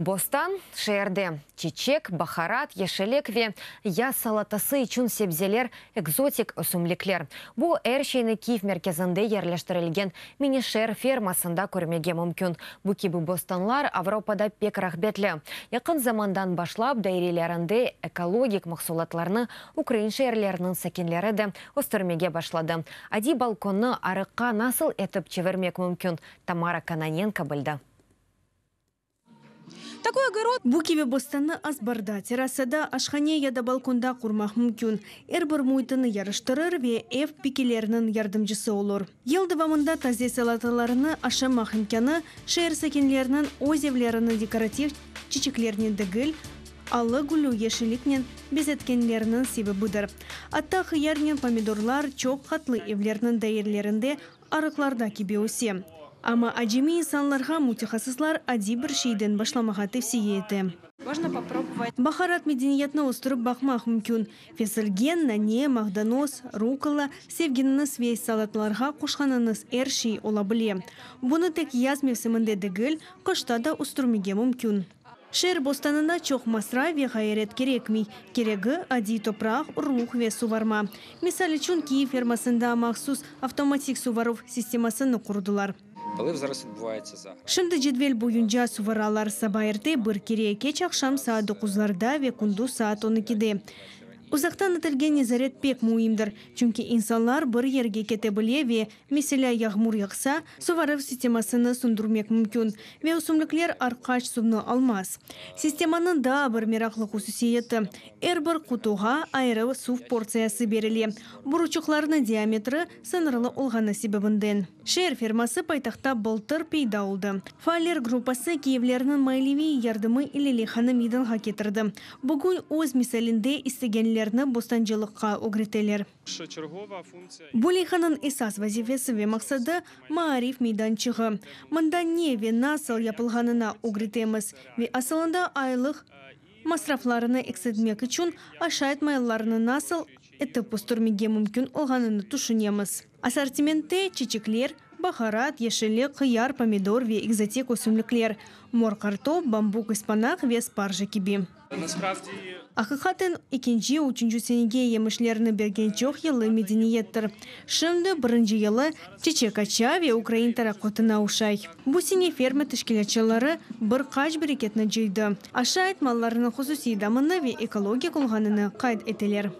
Бостан, шерде чечек, бахарат, ешелек ясалатасы я салатасы чун себзелер экзотик өсімлеклер. Бұ әршейні Киев меркезінде ерлештірілген минишер фермасында көрмеге мүмкін. Бұ бостанлар Авропада пек рахбетлі. Яқын замандан башлап дайрелерінде экологик мақсулатларны украин әрлерінің сәкенлері де өстірмеге башлады. Ади балконны арыққа насыл етіп чевермек мүмкін. Тамара Кананенко білді. Такой огород Букиве бостаны азбарда Террасада, ашхане яда балконда құрмақ мүмкін. Эрбір муйтыны ярыштырыр ве эф пикелерінің ярдымжысы олыр. Елді вамында тазе салаталарыны аша имканы, шеер сәкенлерінің озевлеріні декоратив чечеклеріне дігіл, алы гүлі ешілікнен безеткенлерінің бұдыр. Атта хыярнен помидорлар чоқ қатлы евлерінің дәйірлерінде арықларда кебеусе. Ама аджими инсанларға мутихасыслар ади бір шейден башламаға тевсиеті. еті. Бахарат мәдениетіні ұстырып бақмақ мүмкін. Фесілген, нәне, мағданос, рукала, севгеніңіз вейс салатларға қошқаныңыз әрші ола біле. Бұны тек яз мевсімінде дегіл, қышта да ұстырмеге мүмкін. Шер бостанына чоқ масра ве керекмей. Керегі ади топрақ, ұрлық ве суварма. Месалі чүн Киев фермасында мақсус автоматик суваров системасыны құрдылар. Талып зараз відбувається за. Шымды жетвел бойынша суваралар сабайырты бір кере кеч ақшам саат 9-ларда ве кунду саат 12-де. Узақтан әтілген езарет пек мұйымдыр, чүнки инсанлар бір ерге кете біле ве, меселі яғмур яқса, суварыв системасыны сұндырмек мүмкін. Ве усымліклер арқаш сумны алмаз. Системаның да бір мерақлық усусиеті. Әрбір құтуға айры суф порциясы беріле. Бұручықларыны диаметрі сынырылы олғаны себебінден. Шер фермасы пайтақта бұлтыр пейда олды. Фалер группасы кейвлерінің майлеви ярдымы илелі ханым хакетірді. Бүгін өз мисалінде істегенлер ерлеріні бостанжылыққа огретелер. Булиханын исас вазифесіве мақсады маариф мейданчығы. Мында не ве насыл япылғанына огретеміз. Ве асылында айлық масрафларыны эксетмек үчін ашайтмайларыны насыл әтіп ұстырмеге мүмкін олғаныны тұшынеміз. Ассортиментте чечеклер, бахарат, ешілік, қияр, помидор ве экзотик өсімліклер, Мор картоп, бамбук испанақ ве спаржы кебі. Ақықатын икенче учинчу сенеге емішлеріні берген жоқ елі еттір. Шымды бірінжі елі Чечекача ве Украин қотына ұшай. Бұ сене ферма тішкелетшілері бір қаж бірекетін жүйді. Аша айтмаларының құсусы дамыны ве экология құлғанының қайт етелер.